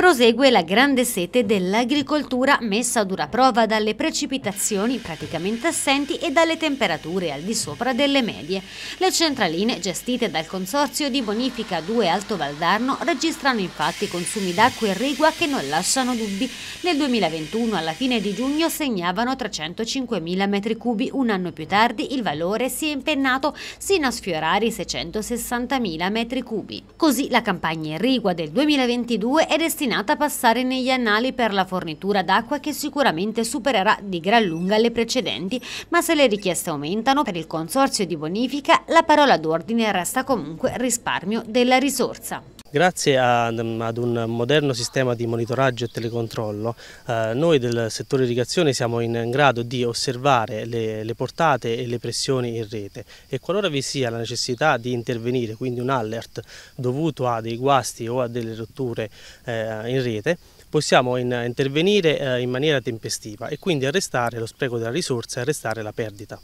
prosegue la grande sete dell'agricoltura messa a dura prova dalle precipitazioni praticamente assenti e dalle temperature al di sopra delle medie. Le centraline gestite dal Consorzio di Bonifica 2 Alto Valdarno registrano infatti consumi d'acqua e rigua che non lasciano dubbi. Nel 2021 alla fine di giugno segnavano 305.000 m3, un anno più tardi il valore si è impennato sino a sfiorare i 660.000 m3. Così la campagna irrigua del 2022 è destinata destinata a passare negli annali per la fornitura d'acqua che sicuramente supererà di gran lunga le precedenti, ma se le richieste aumentano per il consorzio di bonifica la parola d'ordine resta comunque risparmio della risorsa. Grazie ad un moderno sistema di monitoraggio e telecontrollo, eh, noi del settore irrigazione siamo in grado di osservare le, portate e le pressioni in rete e qualora vi sia la necessità di intervenire, quindi un alert dovuto a dei guasti o a delle rotture eh, in rete, possiamo intervenire eh, in maniera tempestiva e quindi arrestare lo spreco della risorsa e arrestare la perdita.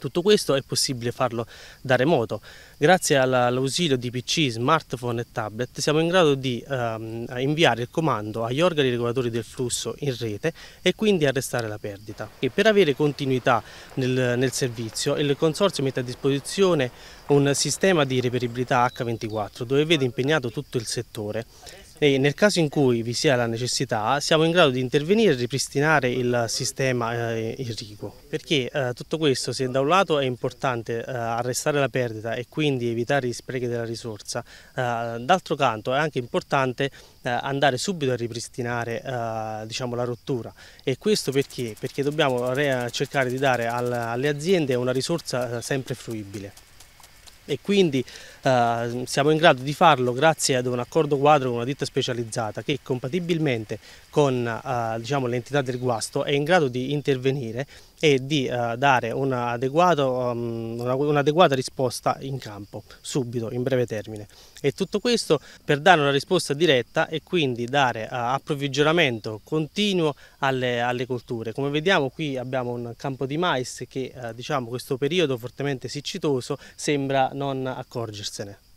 Tutto questo è possibile farlo da remoto. Grazie all'ausilio di PC, smartphone e tablet siamo in grado di ehm, inviare il comando agli organi regolatori del flusso in rete e quindi arrestare la perdita. E per avere continuità nel, nel servizio il Consorzio mette a disposizione un sistema di reperibilità H24 dove vede impegnato tutto il settore e nel caso in cui vi sia la necessità siamo in grado di intervenire e ripristinare il sistema eh, irriguo perché eh, tutto questo se da un lato è importante eh, arrestare la perdita e quindi evitare gli sprechi della risorsa eh, d'altro canto è anche importante eh, andare subito a ripristinare eh, diciamo, la rottura e questo perché? Perché dobbiamo cercare di dare al, alle aziende una risorsa sempre fruibile e quindi eh, siamo in grado di farlo grazie ad un accordo quadro con una ditta specializzata che compatibilmente con eh, diciamo, l'entità del guasto è in grado di intervenire e di eh, dare um, una, un'adeguata risposta in campo, subito, in breve termine. E tutto questo per dare una risposta diretta e quindi dare eh, approvvigionamento continuo alle, alle colture. Come vediamo qui abbiamo un campo di mais che eh, diciamo questo periodo fortemente siccitoso sembra non accorgersene.